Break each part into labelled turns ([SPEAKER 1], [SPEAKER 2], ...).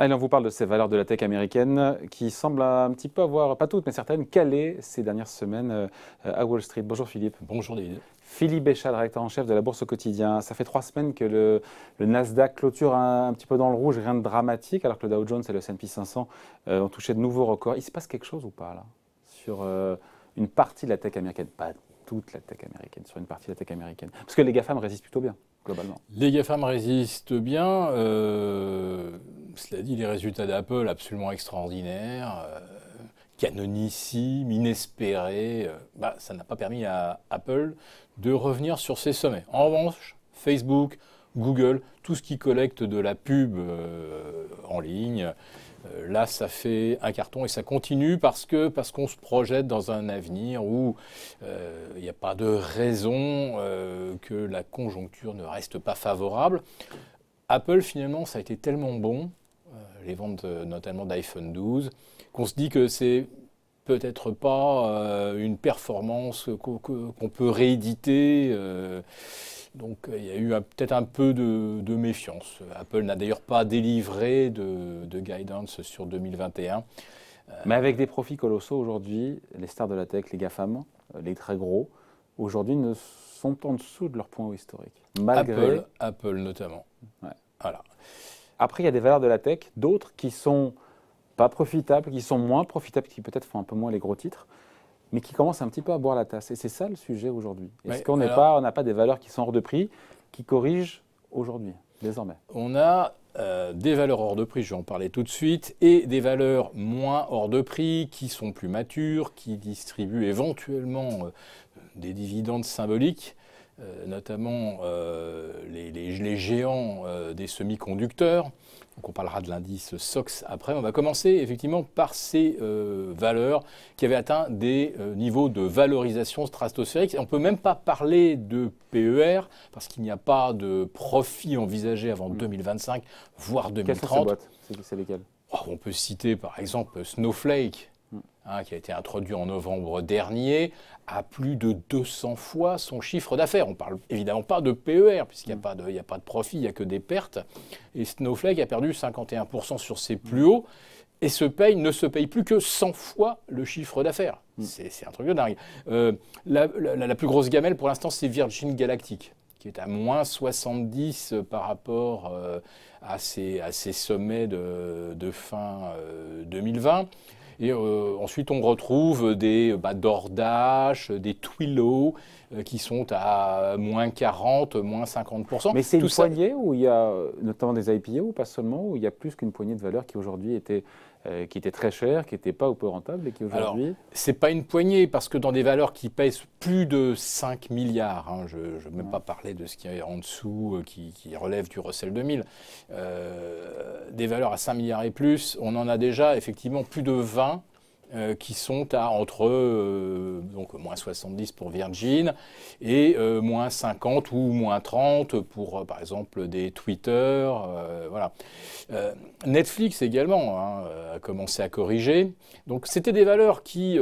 [SPEAKER 1] Allez, on vous parle de ces valeurs de la tech américaine qui semblent un petit peu avoir, pas toutes, mais certaines, calées ces dernières semaines euh, à Wall Street. Bonjour Philippe. Bonjour David. Philippe Béchat, directeur en chef de la Bourse au quotidien. Ça fait trois semaines que le, Nasdaq clôture un, petit peu dans le rouge, rien de dramatique, alors que le Dow Jones et le S&P 500 euh, ont touché de nouveaux records. Il se passe quelque chose ou pas là sur euh, une partie de la tech américaine, pas toute la tech américaine, sur une partie de la tech américaine, parce que les GAFAM résistent plutôt bien globalement.
[SPEAKER 2] Les GAFAM résistent bien. Euh cela dit, les résultats d'Apple absolument extraordinaires, euh, canonissimes, inespérés, euh, bah, ça n'a pas permis à Apple de revenir sur ses sommets. En revanche, Facebook, Google, tout ce qui collecte de la pub euh, en ligne, là, ça fait un carton et ça continue parce que parce qu'on se projette dans un avenir où il n'y a pas de raison que la conjoncture ne reste pas favorable. Apple, finalement, ça a été tellement bon, euh, les ventes notamment d'iPhone 12, qu'on se dit que c'est peut-être pas euh, une performance qu'on peut rééditer. Euh, donc il y a eu peut-être un peu de, méfiance. Apple n'a d'ailleurs pas délivré de, guidance sur 2021.
[SPEAKER 1] Mais avec des profits colossaux aujourd'hui, les stars de la tech, les GAFAM, les très gros, aujourd'hui ne sont en dessous de leur point haut historique. Apple, Apple notamment. Après, il y a des valeurs de la tech, d'autres qui sont pas profitables, qui sont moins profitables, qui peut-être font un peu moins les gros titres, mais qui commencent un petit peu à boire la tasse. Et c'est ça le
[SPEAKER 2] sujet aujourd'hui. Est-ce qu'on pas, n'a pas des valeurs qui sont hors de prix, qui corrigent aujourd'hui, désormais On a euh, des valeurs hors de prix, je vais en parler tout de suite, et des valeurs moins hors de prix, qui sont plus matures, qui distribuent éventuellement euh, des dividendes symboliques. Euh, notamment euh, les, géants euh, des semi-conducteurs. Donc on parlera de l'indice SOX après. On va commencer effectivement par ces valeurs qui avaient atteint des niveaux de valorisation stratosphérique. on ne peut même pas parler de PER parce qu'il n'y a pas de profit envisagé avant 2025, hmm. voire 2030. Quelles C'est lesquelles oh, On peut citer par exemple Snowflake Hein, qui a été introduit en novembre dernier, à plus de 200 fois son chiffre d'affaires. On ne parle évidemment pas de PER, puisqu'il n'y mm. a, pas de, profit, il n'y a que des pertes. Et Snowflake a perdu 51% sur ses plus hauts et se paye, ne se paye plus que 100 fois le chiffre d'affaires. Mm. C'est un truc de dingue. Euh, la, plus grosse gamelle pour l'instant, c'est Virgin Galactic, qui est à moins 70 par rapport euh, à, ses, sommets de, fin 2020. Euh, et euh, ensuite, on retrouve des bah, dordaches, des twillows, euh, qui sont à moins 40, moins 50%. Mais c'est une poignée où il y a
[SPEAKER 1] notamment des IPO, ou pas seulement, où il y a plus qu'une poignée de valeurs qui aujourd'hui étaient euh, qui était très chères,
[SPEAKER 2] qui n'était pas ou peu rentable et qui aujourd'hui. C'est pas une poignée parce que dans des valeurs qui pèsent plus de 5 milliards, hein, je ne vais même pas parler de ce qui est en dessous, euh, qui, relève du Russell 2000, des valeurs à 5 milliards et plus, on en a déjà effectivement plus de 20 euh, qui sont à entre euh, donc, moins 70 pour Virgin et euh, moins 50 ou moins 30 pour par exemple des Twitter. voilà. Netflix également hein, a commencé à corriger. Donc c'était des valeurs qui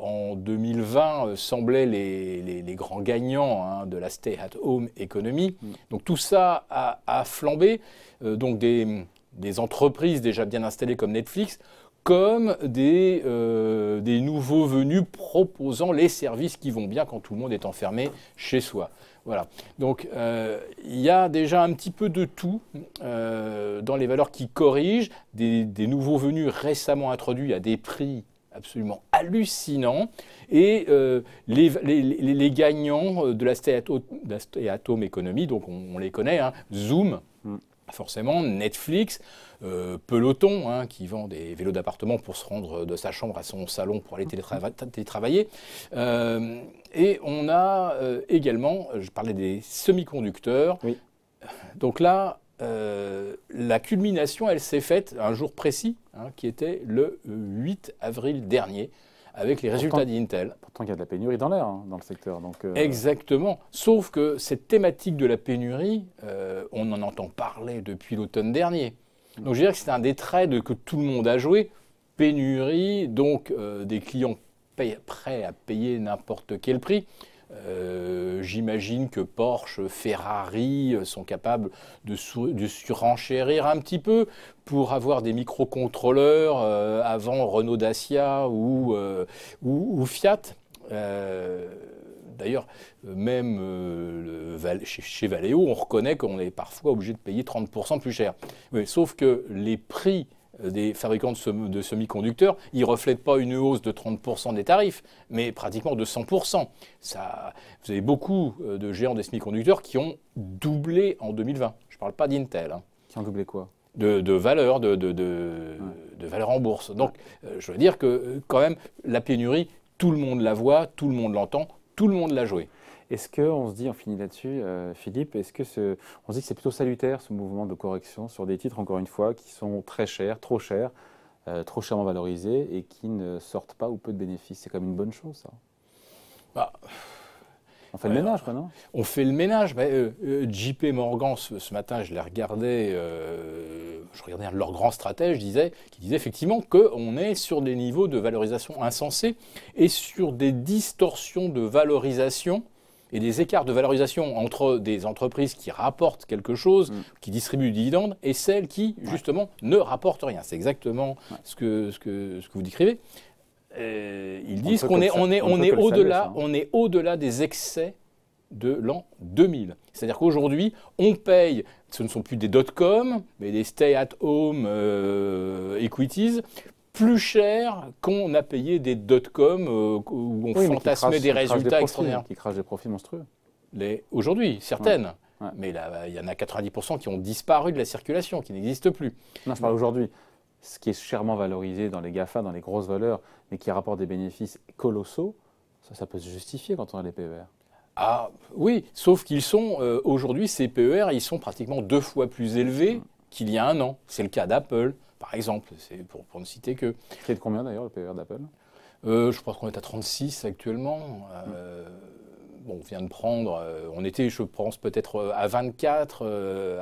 [SPEAKER 2] en 2020 semblaient les, les, grands gagnants hein, de la stay-at-home économie. Mm. Donc tout ça a, a flambé. donc des, des entreprises déjà bien installées comme Netflix comme euh, des, nouveaux venus proposant les services qui vont bien quand tout le monde est enfermé chez soi. Voilà. Donc euh, il y a déjà un petit peu de tout euh, dans les valeurs qui corrigent, des, nouveaux venus récemment introduits à des prix absolument hallucinants, et les, gagnants de la stéatome économie, donc on, les connaît, hein, Zoom. Mm. Forcément, Netflix, euh, Peloton, hein, qui vend des vélos d'appartement pour se rendre de sa chambre à son salon pour aller mhm. télétravailler. Euh, et on a euh, également, je parlais des semi-conducteurs. Donc là, la culmination, elle s'est faite un jour précis, hein, qui était le 8 avril dernier avec les résultats d'Intel. Pourtant, il y a de la pénurie dans l'air, hein, dans le secteur. Donc, euh, Exactement. Sauf que cette thématique de la pénurie, euh, on en entend parler depuis l'automne dernier. Donc, je dirais que c'est un des de que tout le monde a joué. Pénurie, donc euh, des clients prêts à payer n'importe quel prix. Euh, j'imagine que Porsche, Ferrari euh, sont capables de, surenchérir un petit peu pour avoir des microcontrôleurs euh, avant Renault Dacia ou, Fiat. D'ailleurs, même chez, Valeo, on reconnaît qu'on est parfois obligé de payer 30% plus cher. sauf que les prix euh, des fabricants de, semi-conducteurs, ils ne reflètent pas une hausse de 30% des tarifs, mais pratiquement de 100%. Ça, vous avez beaucoup euh, de géants des semi-conducteurs qui ont doublé en 2020. Je ne parle pas d'Intel. Hein. Qui ont doublé quoi de, valeur, de, de, valeur en bourse. Donc, euh, je veux dire que quand même, la pénurie, tout le monde la voit, tout le monde l'entend, tout le monde l'a joué. Est-ce qu'on se dit, on finit là-dessus, euh, Philippe, est-ce que on se dit que c'est plutôt salutaire
[SPEAKER 1] ce mouvement de correction sur des titres, encore une fois, qui sont très chers, trop chers, euh, trop chèrement
[SPEAKER 2] valorisés et qui ne sortent pas ou peu de bénéfices C'est comme une bonne chose, ça bah, On fait le ménage, quoi, non On fait le ménage. JP Morgan, ce, matin, je les regardais, euh, je regardais leur grand stratège, disait, qui disait effectivement qu'on est sur des niveaux de valorisation insensés et sur des distorsions de valorisation et des écarts de valorisation entre des entreprises qui rapportent quelque chose, mm. qui distribuent du dividende, et celles qui, justement, ne rapportent rien. C'est exactement ce, que, ce, que, ce que vous décrivez. Euh, ils disent qu'on est, on est, on, est au-delà, au des excès de l'an 2000. C'est-à-dire qu'aujourd'hui, on paye, ce ne sont plus des dot-com, mais des stay-at-home euh, equities, plus cher qu'on a payé des dot-com euh, où on fantasmait des résultats des extraordinaires. Qui crachent des profits monstrueux. Aujourd'hui, certaines. Mais il y en a 90% qui ont disparu de la circulation, qui n'existent plus. Non, je parle aujourd'hui. Ce qui est chèrement valorisé dans les GAFA, dans les grosses valeurs, mais qui rapporte des bénéfices colossaux, ça, ça peut se justifier quand on a les PER. Ah oui, sauf qu'ils sont, euh, aujourd'hui, ces PER, ils sont pratiquement deux fois plus élevés mm. qu'il y a un an. C'est le cas d'Apple, par exemple, c'est pour, ne citer que. C'est de combien d'ailleurs le PER d'Apple euh, Je pense qu'on est à 36 actuellement. Euh, bon, on vient de prendre, euh, on était, je pense, peut-être à 24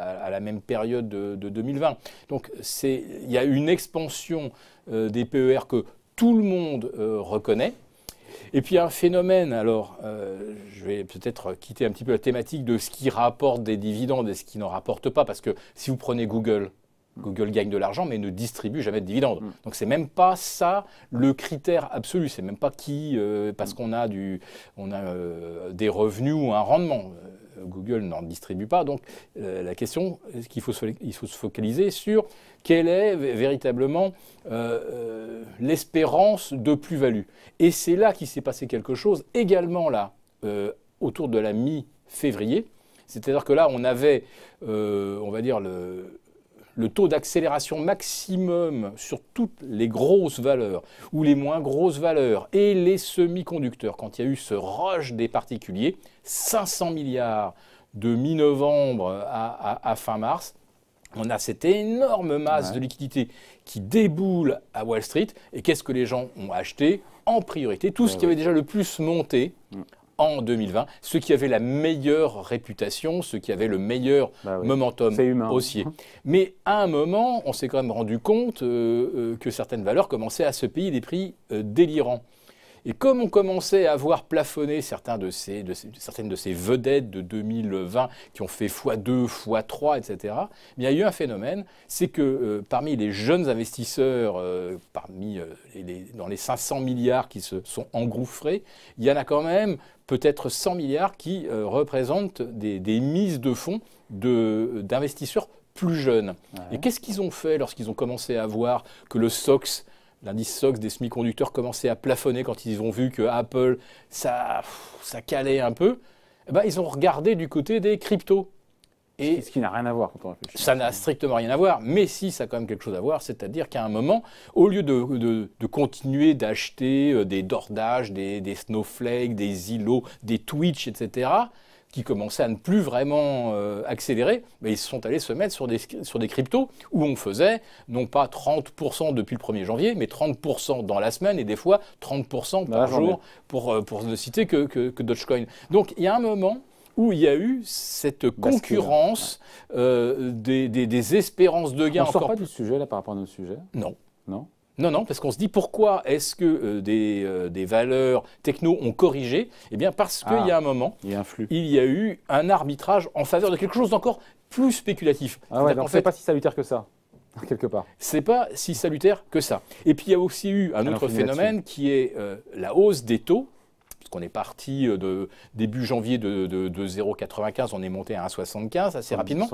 [SPEAKER 2] à, la même période de, 2020. Donc il y a une expansion des PER que tout le monde reconnaît. Et puis un phénomène, alors je vais peut-être quitter un petit peu la thématique de ce qui rapporte des dividendes et ce qui n'en rapporte pas, parce que si vous prenez Google, Google gagne de l'argent mais ne distribue jamais de dividendes. Mm. Donc c'est même pas ça le critère absolu. C'est même pas qui, euh, parce mm. qu'on a, du, on a euh, des revenus ou un rendement. Euh, Google n'en distribue pas. Donc la question qu'il faut, il faut se focaliser sur quelle est véritablement l'espérance de plus-value. Et c'est là qu'il s'est passé quelque chose également là, autour de la mi-février. C'est-à-dire que là, on avait, on va dire, le, le taux d'accélération maximum sur toutes les grosses valeurs ou les moins grosses valeurs et les semi-conducteurs, quand il y a eu ce rush des particuliers, 500 milliards de mi-novembre à, fin mars, on a cette énorme masse de liquidités qui déboule à Wall Street. Et qu'est-ce que les gens ont acheté En priorité, tout ce qui avait déjà le plus monté mm en 2020, ceux qui avaient la meilleure réputation, ceux qui avaient le meilleur bah momentum haussier. Hein. Mais à un moment, on s'est quand même rendu compte euh, euh, que certaines valeurs commençaient à se payer des prix euh, délirants. Et comme on commençait à voir plafonner certains de ces, certaines de ces vedettes de 2020 qui ont fait x2, x3, etc., il y a eu un phénomène, c'est que euh, parmi les jeunes investisseurs, euh, parmi, euh, les, dans les 500 milliards qui se sont engouffrés, il y en a quand même peut-être 100 milliards qui représentent des, mises de fonds d'investisseurs plus jeunes. Et qu'est-ce qu'ils ont fait lorsqu'ils ont commencé à voir que le SOX l'indice SOX des semi-conducteurs commençait à plafonner quand ils ont vu que Apple, ça, calait un peu, eh ben, ils ont regardé du côté des cryptos. Et ce qui n'a rien à voir quand Ça n'a strictement rien à voir, mais si, ça a quand même quelque chose à voir, c'est-à-dire qu'à un moment, au lieu de, continuer d'acheter euh, des Dordages, des, des snowflakes, des Zillow, des Twitch, etc., qui commençaient à ne plus vraiment euh, accélérer, mais ils sont allés se mettre sur des, sur des cryptos où on faisait non pas 30% depuis le 1er janvier, mais 30% dans la semaine et des fois 30% par jour pour, euh, pour ne citer que, que, Dogecoin. Donc il y a un moment où il y a eu cette concurrence euh, des, des, espérances de gains. On ne sort pas du sujet là par rapport à notre sujet Non. Non non, non, parce qu'on se dit pourquoi est-ce que euh, euh, des, valeurs techno ont corrigé Eh bien parce qu'il y a ah, un moment, il y, a eu un arbitrage en faveur de quelque chose d'encore plus spéculatif. Ah ouais, pas si salutaire que ça quelque part. C'est pas si salutaire que ça. Et puis il y a aussi eu un autre phénomène qui est euh, la hausse des taux on est parti euh, de début janvier de, de, 0,95, on est monté à 1,75 assez rapidement.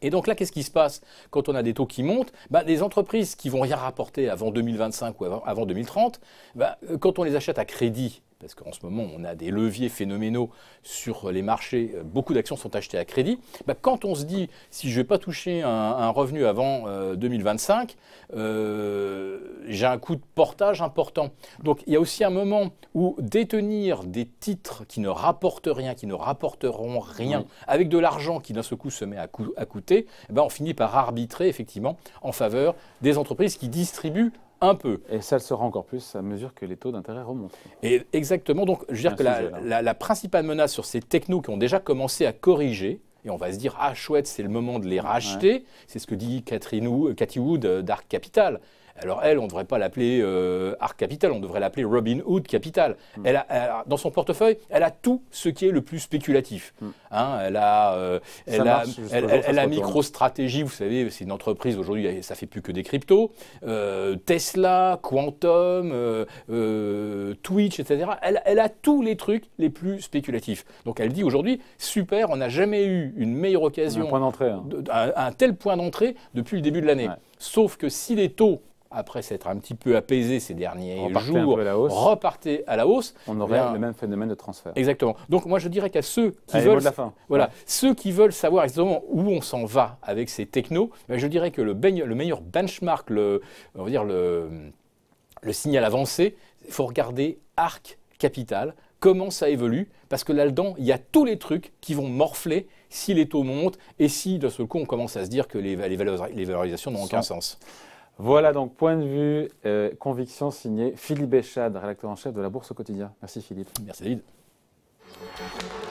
[SPEAKER 2] Et donc là, qu'est-ce qui se passe quand on a des taux qui montent bah, Des entreprises qui vont rien rapporter avant 2025 ou avant, 2030, bah, euh, quand on les achète à crédit, parce qu'en ce moment, on a des leviers phénoménaux sur les marchés, beaucoup d'actions sont achetées à crédit. Bah, quand on se dit, si je ne vais pas toucher un, revenu avant 2025, euh, euh, j'ai un coût de portage important. Donc il y a aussi un moment où détenir des titres qui ne rapportent rien, qui ne rapporteront rien, avec de l'argent qui d'un seul coup se met à, coûter, eh ben, on finit par arbitrer effectivement en faveur des entreprises qui distribuent un peu. Et ça le sera encore plus à mesure que les taux d'intérêt remontent. Et exactement. Donc, je veux dire que la, principale menace sur ces technos qui ont déjà commencé à corriger, et on va se dire, ah chouette, c'est le moment de les racheter, c'est ce que dit Catherine euh, Cathy Wood euh, d'Arc Capital. Alors elle, on ne devrait pas l'appeler euh, Arc Capital, on devrait l'appeler Robin Hood Capital. Hmm. Elle, a, dans son portefeuille, elle a tout ce qui est le plus spéculatif. Hmm. Hein, elle a, micro euh, elle, a vous savez, c'est une entreprise aujourd'hui, ça fait plus que des cryptos. Euh, Tesla, Quantum, Twitch, etc. Elle, a tous les trucs les plus spéculatifs. Donc elle dit aujourd'hui, super, on n'a jamais eu une meilleure occasion, hein. un, tel point d'entrée depuis le début de l'année. Sauf que si les taux après s'être un petit peu apaisé ces derniers jours, à à la hausse. On eh aurait le même phénomène de transfert. Exactement. Donc moi je dirais qu'à ceux qui veulent, voilà, ceux qui veulent savoir exactement où on s'en va avec ces technos, ben, je dirais que le, meilleur benchmark, le, on dire le, signal avancé, il faut regarder Arc Capital comment ça évolue, parce que là-dedans, il y a tous les trucs qui vont morfler si les taux montent et si, de ce coup, on commence à se dire que les, les valorisations n'ont aucun sens. Voilà donc point de vue, euh,
[SPEAKER 1] conviction signée, Philippe Béchade, rédacteur en chef de la Bourse au quotidien. Merci Philippe. Merci David.